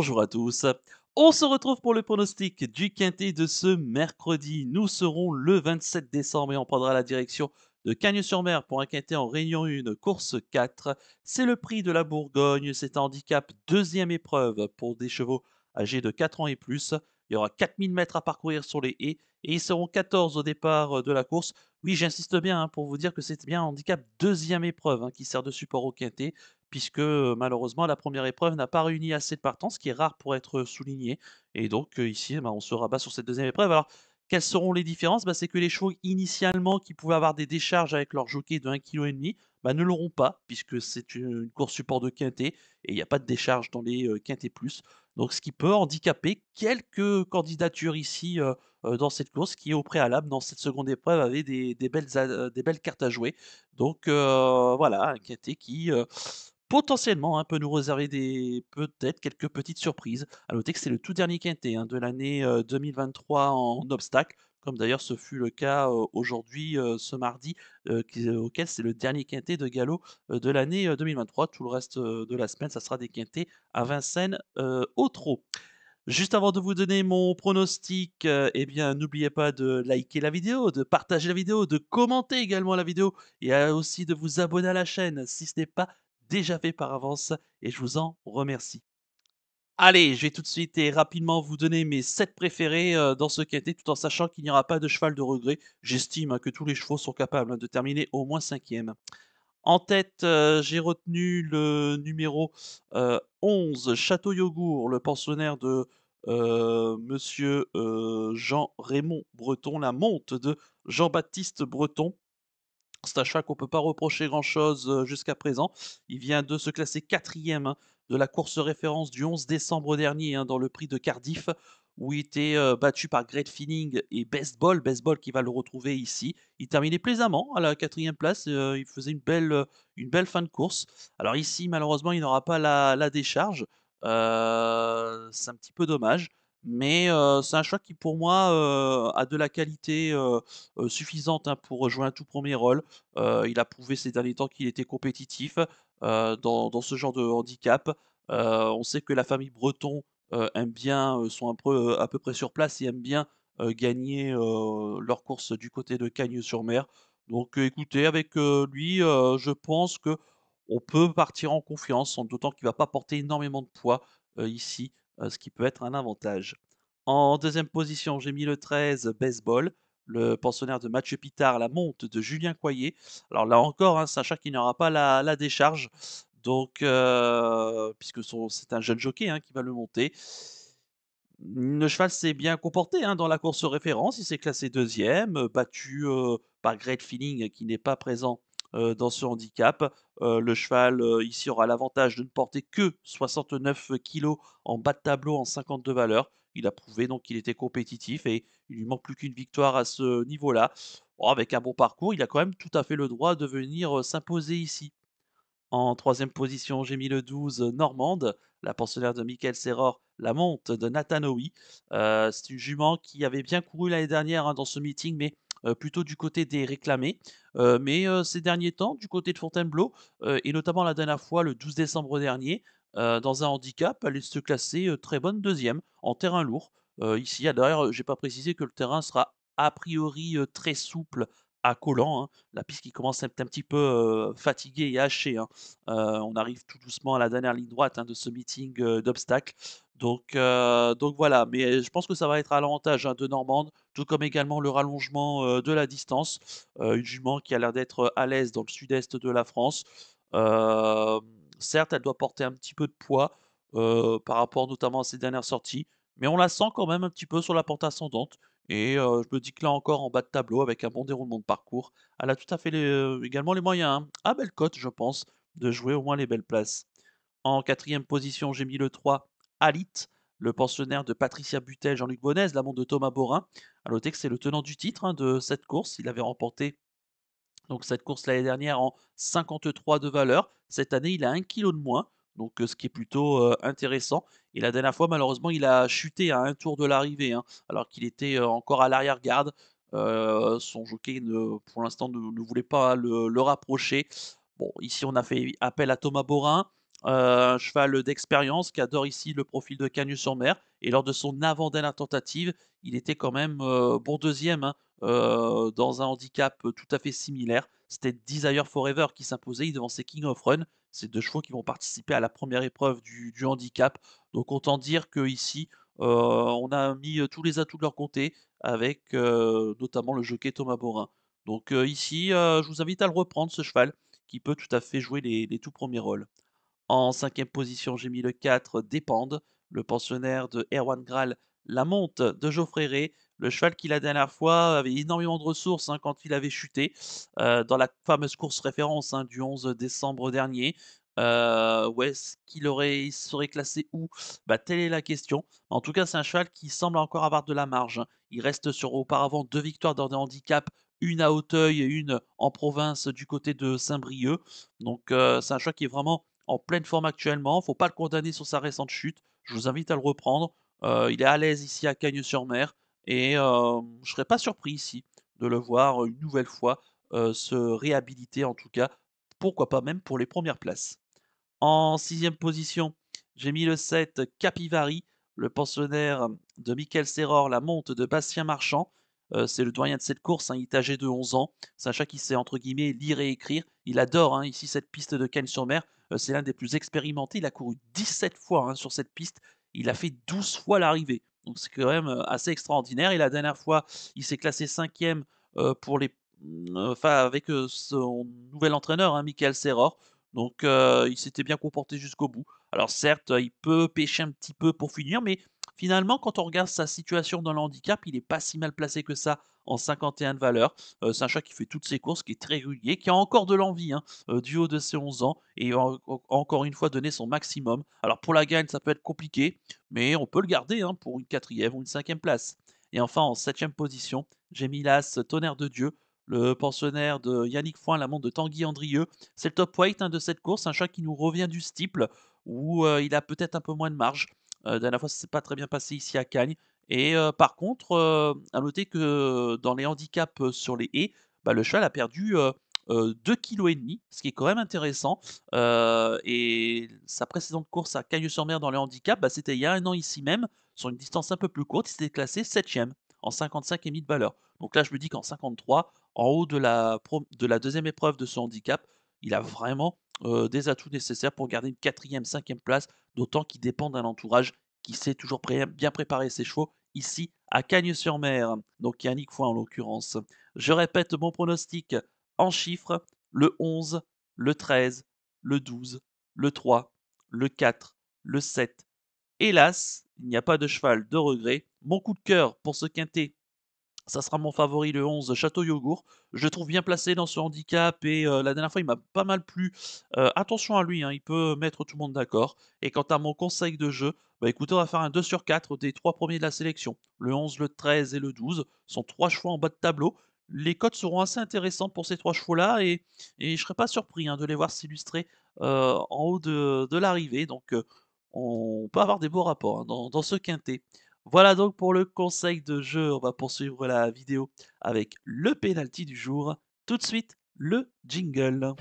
Bonjour à tous. On se retrouve pour le pronostic du quintet de ce mercredi. Nous serons le 27 décembre et on prendra la direction de Cagnes-sur-Mer pour un quintet en Réunion 1, course 4. C'est le prix de la Bourgogne. C'est un handicap deuxième épreuve pour des chevaux âgés de 4 ans et plus. Il y aura 4000 mètres à parcourir sur les haies et ils seront 14 au départ de la course. Oui, j'insiste bien hein, pour vous dire que c'est bien un handicap deuxième épreuve hein, qui sert de support au quintet puisque malheureusement la première épreuve n'a pas réuni assez de partants, ce qui est rare pour être souligné. Et donc ici, eh ben, on se rabat sur cette deuxième épreuve. Alors, quelles seront les différences bah, C'est que les chevaux initialement qui pouvaient avoir des décharges avec leur jockey de 1,5 kg bah, ne l'auront pas, puisque c'est une course support de quintet et il n'y a pas de décharge dans les euh, plus. Donc ce qui peut handicaper quelques candidatures ici dans cette course, qui au préalable, dans cette seconde épreuve, avait des, belles, des belles, cartes à jouer. Donc voilà, un quintet qui potentiellement hein, peut nous réserver des peut-être quelques petites surprises. À noter que c'est le tout dernier quintet hein, de l'année 2023 euh, en obstacle, comme d'ailleurs ce fut le cas euh, aujourd'hui, euh, ce mardi, auquel c'est le dernier quintet de galop de l'année 2023. Tout le reste de la semaine, ça sera des quintets à Vincennes au trot. Juste avant de vous donner mon pronostic, eh bien n'oubliez pas de liker la vidéo, de partager la vidéo, de commenter également la vidéo et aussi de vous abonner à la chaîne si ce n'est pas déjà fait par avance et je vous en remercie. Allez, je vais tout de suite et rapidement vous donner mes 7 préférés euh, dans ce quintet, tout en sachant qu'il n'y aura pas de cheval de regret. J'estime hein, que tous les chevaux sont capables hein, de terminer au moins cinquième. En tête, euh, j'ai retenu le numéro 11, euh, Château yogour le pensionnaire de M. Monsieur Jean-Raymond Breton, la monte de Jean-Baptiste Breton. Stachak, qu'on ne peut pas reprocher grand-chose jusqu'à présent. Il vient de se classer quatrième hein, de la course référence du 11 décembre dernier hein, dans le prix de Cardiff où il était battu par Great finning et Best Ball, qui va le retrouver ici. Il terminait plaisamment à la quatrième place, il faisait une belle, une belle fin de course. Alors ici, malheureusement, il n'aura pas la, décharge, c'est un petit peu dommage mais c'est un choix qui pour moi a de la qualité suffisante hein, pour jouer un tout premier rôle. il a prouvé ces derniers temps qu'il était compétitif dans, ce genre de handicap. on sait que la famille Breton aime bien, sont à peu près sur place et aiment bien gagner leur course du côté de Cagnes-sur-Mer. Donc écoutez, avec lui, je pense qu'on peut partir en confiance, d'autant qu'il ne va pas porter énormément de poids ici. Euh, ce qui peut être un avantage. En deuxième position, j'ai mis le 13 baseball, le pensionnaire de Mathieu Pitard, la monte de Julien Coyer. Alors là encore, hein, Sacha qui n'aura pas la, décharge, donc euh, puisque c'est un jeune jockey hein, qui va le monter. Le cheval s'est bien comporté hein, dans la course référence, il s'est classé deuxième, battu euh, par Great Feeling qui n'est pas présent euh, dans ce handicap. Euh, le cheval euh, ici aura l'avantage de ne porter que 69 kg en bas de tableau en 52 valeurs. Il a prouvé donc qu'il était compétitif et il lui manque plus qu'une victoire à ce niveau-là. avec un bon parcours, il a quand même tout à fait le droit de venir s'imposer ici. En troisième position, j'ai mis le 12 Normande, la pensionnaire de Michael Serror, la monte de Nathan c'est une jument qui avait bien couru l'année dernière hein, dans ce meeting, mais euh, plutôt du côté des réclamés. Euh, mais euh, ces derniers temps, du côté de Fontainebleau, et notamment la dernière fois le 12 décembre dernier, dans un handicap, elle se classer très bonne deuxième en terrain lourd. ici, d'ailleurs, n'ai pas précisé que le terrain sera a priori très souple à collant. Hein. La piste qui commence à être un petit peu fatiguée et hachée. Hein. on arrive tout doucement à la dernière ligne droite hein, de ce meeting d'obstacles. Donc, donc voilà, mais je pense que ça va être à l'avantage de Normande, tout comme également le rallongement de la distance. une jument qui a l'air d'être à l'aise dans le sud-est de la France. certes, elle doit porter un petit peu de poids par rapport notamment à ses dernières sorties, mais on la sent quand même un petit peu sur la pente ascendante. Et je me dis que là encore, en bas de tableau, avec un bon déroulement de parcours, elle a tout à fait également les moyens, à hein. ah, belle cote, je pense, de jouer au moins les belles places. En quatrième position, j'ai mis le 3, Alit, le pensionnaire de Patricia Butel, Jean-Luc Bonnez, l'amant de Thomas Borin. À noter que c'est le tenant du titre hein, de cette course. Il avait remporté donc cette course l'année dernière en 53 de valeur. Cette année, il a un kilo de moins. Donc euh, ce qui est plutôt euh, intéressant. Et la dernière fois, malheureusement, il a chuté à un tour de l'arrivée, hein, alors qu'il était euh, encore à l'arrière-garde. son jockey, ne, pour l'instant, ne, voulait pas le, rapprocher. Bon, ici, on a fait appel à Thomas Borin, un cheval d'expérience qui adore ici le profil de Canus sur mer Et lors de son avant-dernière tentative, il était quand même bon deuxième hein, dans un handicap tout à fait similaire. C'était Desire Forever qui s'imposait. devant devançait King of Run. Ces deux chevaux qui vont participer à la première épreuve du, handicap. Donc autant dire qu'ici, euh, on a mis euh, tous les atouts de leur côté, avec euh, notamment le jockey Thomas Borin. Donc ici, je vous invite à le reprendre, ce cheval, qui peut tout à fait jouer les, tout premiers rôles. En cinquième position, j'ai mis le 4, Dépende, le pensionnaire de Erwan Graal, la monte de Geoffrey Ray, le cheval qui la dernière fois avait énormément de ressources hein, quand il avait chuté euh, dans la fameuse course référence hein, du 11 décembre dernier. est-ce euh, qu'il aurait, il serait classé où Bah, telle est la question. En tout cas, c'est un cheval qui semble encore avoir de la marge. Hein. Il reste sur auparavant deux victoires dans des handicaps, une à Auteuil et une en province du côté de Saint-Brieuc. Donc, euh, c'est un cheval qui est vraiment en pleine forme actuellement. Faut pas le condamner sur sa récente chute. Je vous invite à le reprendre. il est à l'aise ici à Cagnes-sur-Mer. Et je ne serais pas surpris ici de le voir une nouvelle fois se réhabiliter, en tout cas, pourquoi pas même pour les premières places. En sixième position, j'ai mis le 7 Capivari, le pensionnaire de Michael Serror, la monte de Bastien Marchand. c'est le doyen de cette course, hein, il est âgé de 11 ans. sachant qu'il qui sait entre guillemets lire et écrire. Il adore hein, ici cette piste de Cannes-sur-Mer. c'est l'un des plus expérimentés. Il a couru 17 fois hein, sur cette piste. Il a fait 12 fois l'arrivée c'est quand même assez extraordinaire. Et la dernière fois, il s'est classé cinquième pour les, mmh, enfin avec son nouvel entraîneur, hein, Michael Serror. Donc il s'était bien comporté jusqu'au bout. Alors certes, il peut pêcher un petit peu pour finir, mais Finalement, quand on regarde sa situation dans le handicap, il n'est pas si mal placé que ça en 51 de valeur. Euh, c'est un chat qui fait toutes ses courses, qui est très régulier, qui a encore de l'envie hein, euh, du haut de ses 11 ans et encore une fois donné son maximum. Alors pour la gagne, ça peut être compliqué, mais on peut le garder hein, pour une quatrième ou une cinquième place. Et enfin, en septième position, j'ai mis l'As Tonnerre de Dieu, le pensionnaire de Yannick Foin, l'amant de Tanguy Andrieux. C'est le top weight hein, de cette course, un chat qui nous revient du steeple où euh, il a peut-être un peu moins de marge dernière fois, ça s'est pas très bien passé ici à Cagnes. Et par contre, à noter que dans les handicaps sur les haies, bah, le cheval a perdu 2,5 kg, ce qui est quand même intéressant. et sa précédente course à Cagnes-sur-Mer dans les handicaps, bah, c'était il y a un an ici même, sur une distance un peu plus courte, il s'était classé 7ème en 55,5 de valeur. Donc là, je me dis qu'en 53, en haut de la, de la deuxième épreuve de ce handicap, il a vraiment des atouts nécessaires pour garder une quatrième, cinquième place d'autant qu'il dépend d'un entourage qui sait toujours bien préparer ses chevaux ici à Cagnes-sur-Mer. Donc Yannick Foy en l'occurrence. Je répète mon pronostic en chiffres le 11, le 13, le 12, le 3, le 4, le 7. Hélas, il n'y a pas de cheval de regret. Mon coup de cœur pour ce quintet ça sera mon favori le 11, Château Yogourt. Je le trouve bien placé dans ce handicap et euh, la dernière fois il m'a pas mal plu. Euh, attention à lui, hein, il peut mettre tout le monde d'accord. Et quant à mon conseil de jeu, bah écoutez, on va faire un 2 sur 4 des trois premiers de la sélection. Le 11, le 13 et le 12 sont trois chevaux en bas de tableau. Les codes seront assez intéressantes pour ces trois chevaux-là et, je ne serais pas surpris hein, de les voir s'illustrer euh, en haut de, l'arrivée. Donc on peut avoir des beaux rapports hein, dans, dans, ce quintet. Voilà donc pour le conseil de jeu. On va poursuivre la vidéo avec le penalty du jour. Tout de suite, le jingle.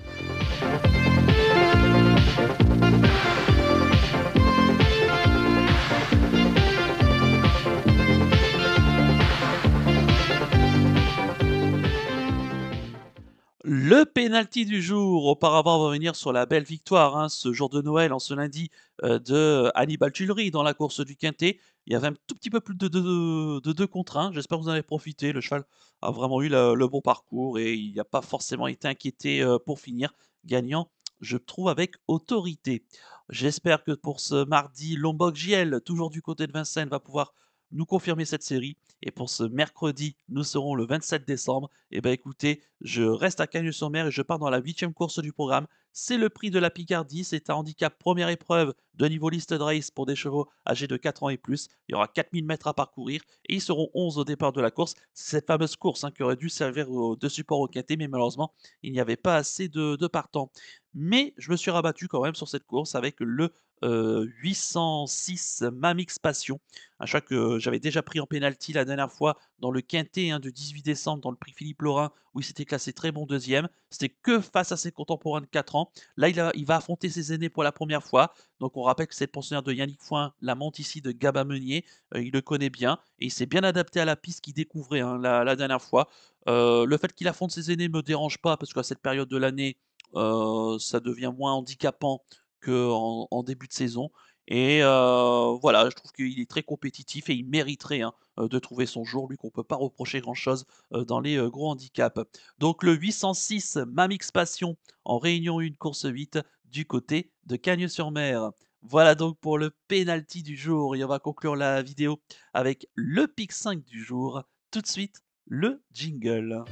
Le pénalty du jour, auparavant, on va revenir sur la belle victoire hein, ce jour de Noël, en ce lundi, euh, de Hannibal Tullery dans la course du Quintet. Il y avait un tout petit peu plus de 2 de, contre 1. J'espère que vous en avez profité. Le cheval a vraiment eu le, bon parcours et il n'a pas forcément été inquiété euh, pour finir gagnant, je trouve, avec autorité. J'espère que pour ce mardi, Lombok JL, toujours du côté de Vincennes, va pouvoir nous confirmer cette série. Et pour ce mercredi, nous serons le 27 décembre. Et eh ben écoutez, je reste à Cagnes-sur-Mer et je pars dans la huitième course du programme. C'est le prix de la Picardie. C'est un handicap première épreuve de niveau liste de race pour des chevaux âgés de 4 ans et plus. Il y aura 4000 mètres à parcourir et ils seront 11 au départ de la course. C'est cette fameuse course hein, qui aurait dû servir de support au KT, mais malheureusement, il n'y avait pas assez de, de partants. Mais je me suis rabattu quand même sur cette course avec le 806 Mamix Passion. Un choix que j'avais déjà pris en pénalty la dernière fois dans le quintet hein, de 18 décembre dans le prix Philippe Lorrain où il s'était classé très bon deuxième. C'était que face à ses contemporains de 4 ans. Là, il, va affronter ses aînés pour la première fois. Donc on rappelle que c'est pensionnaire de Yannick Foin, la monte ici de Gaba Meunier. Euh, il le connaît bien et il s'est bien adapté à la piste qu'il découvrait hein, la, dernière fois. Euh, le fait qu'il affronte ses aînés ne me dérange pas parce qu'à cette période de l'année, euh, ça devient moins handicapant en début de saison. Et voilà, je trouve qu'il est très compétitif et il mériterait hein, de trouver son jour, lui qu'on ne peut pas reprocher grand-chose dans les gros handicaps. Donc le 806 Mamix Passion en réunion 1 course 8 du côté de Cagnes-sur-Mer. Voilà donc pour le penalty du jour et on va conclure la vidéo avec le pick 5 du jour. Tout de suite, le jingle.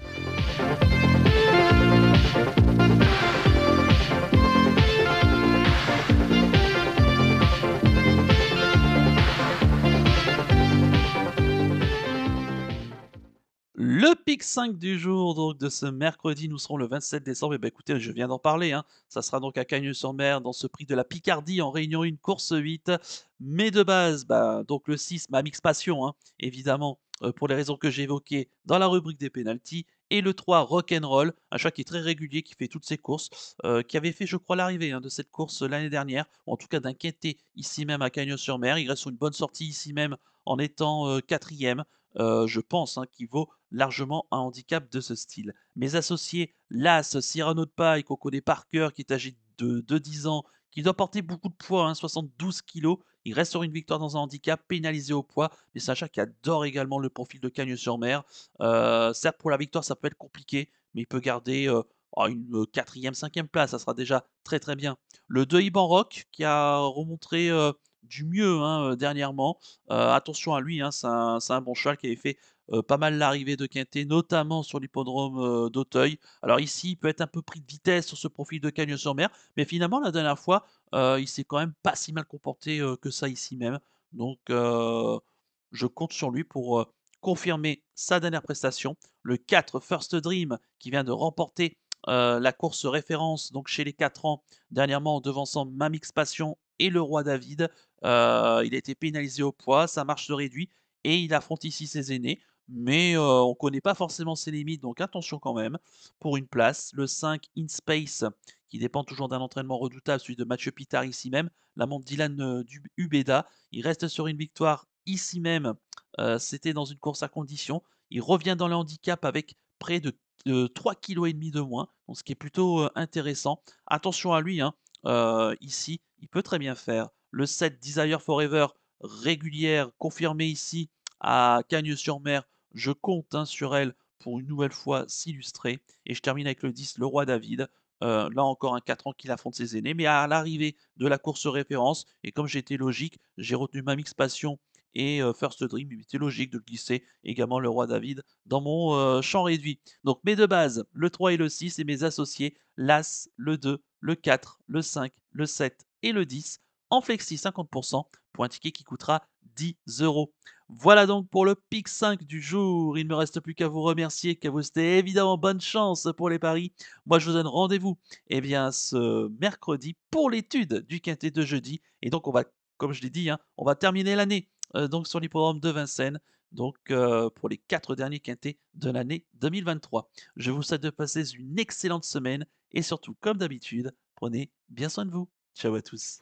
5 du jour donc de ce mercredi, nous serons le 27 décembre. Et eh ben écoutez, je viens d'en parler. Hein. Ça sera donc à Cagnes-sur-Mer dans ce prix de la Picardie en Réunion 1, course 8. Mais de base, bah, donc le 6, ma mix passion, hein, évidemment, euh, pour les raisons que j'ai évoquées dans la rubrique des pénalties. Et le 3, Rock'n'Roll, un chat qui est très régulier, qui fait toutes ses courses, euh, qui avait fait, je crois, l'arrivée hein, de cette course l'année dernière, ou en tout cas d'inquiéter ici même à Cagnes-sur-Mer. Il reste une bonne sortie ici même en étant euh, quatrième. je pense hein, qu'il vaut largement un handicap de ce style. Mais associés, l'As, Cyrano de Paille, Coco des par qui est âgé de, de 10 ans, qui doit porter beaucoup de poids, 72 hein, kg, il reste sur une victoire dans un handicap, pénalisé au poids, mais Sacha qui adore également le profil de Cagnes-sur-Mer. Euh, certes, pour la victoire, ça peut être compliqué, mais il peut garder euh, oh, une euh, quatrième, cinquième place, ça sera déjà très très bien. Le 2 Iban Rock, qui a remontré... Euh, du mieux hein, dernièrement. attention à lui, hein, c'est un, un, bon cheval qui avait fait euh, pas mal l'arrivée de Quintet, notamment sur l'hippodrome euh, d'Auteuil. Alors ici, il peut être un peu pris de vitesse sur ce profil de Cagnes-sur-Mer, mais finalement, la dernière fois, euh, il s'est quand même pas si mal comporté que ça ici même. Donc, je compte sur lui pour confirmer sa dernière prestation. Le 4 First Dream, qui vient de remporter la course référence donc chez les 4 ans, dernièrement en devançant Mamix Passion et le roi David. il a été pénalisé au poids, sa marche se réduit et il affronte ici ses aînés mais on ne connaît pas forcément ses limites, donc attention quand même pour une place. Le 5, In Space, qui dépend toujours d'un entraînement redoutable, celui de Mathieu Pitard ici même. La montre Dylan Ubeda, il reste sur une victoire ici même, c'était dans une course à condition. Il revient dans le handicap avec près de, 3,5 kg de moins, donc ce qui est plutôt intéressant. Attention à lui, hein, ici, il peut très bien faire. Le 7, Desire Forever, régulière, confirmée ici à Cagnes-sur-Mer, je compte hein, sur elle pour une nouvelle fois s'illustrer. Et je termine avec le 10, le roi David. Euh, là encore, un 4 ans qui affronte ses aînés. Mais à l'arrivée de la course référence, et comme j'étais logique, j'ai retenu ma mix passion et euh, First Dream. Il était logique de glisser également le roi David dans mon euh, champ réduit. Donc mes deux bases, le 3 et le 6, et mes associés, l'As, le 2, le 4, le 5, le 7 et le 10 en flexi 50% pour un ticket qui coûtera 10 euros. Voilà donc pour le pic 5 du jour. Il ne me reste plus qu'à vous remercier, qu'à vous souhaiter évidemment bonne chance pour les paris. Moi, je vous donne rendez-vous eh bien, ce mercredi pour l'étude du quintet de jeudi. Et donc, on va, comme je l'ai dit, hein, on va terminer l'année euh, donc sur l'hippodrome de Vincennes. Donc, euh, pour les quatre derniers quintets de l'année 2023. Je vous souhaite de passer une excellente semaine et surtout, comme d'habitude, prenez bien soin de vous. Ciao à tous.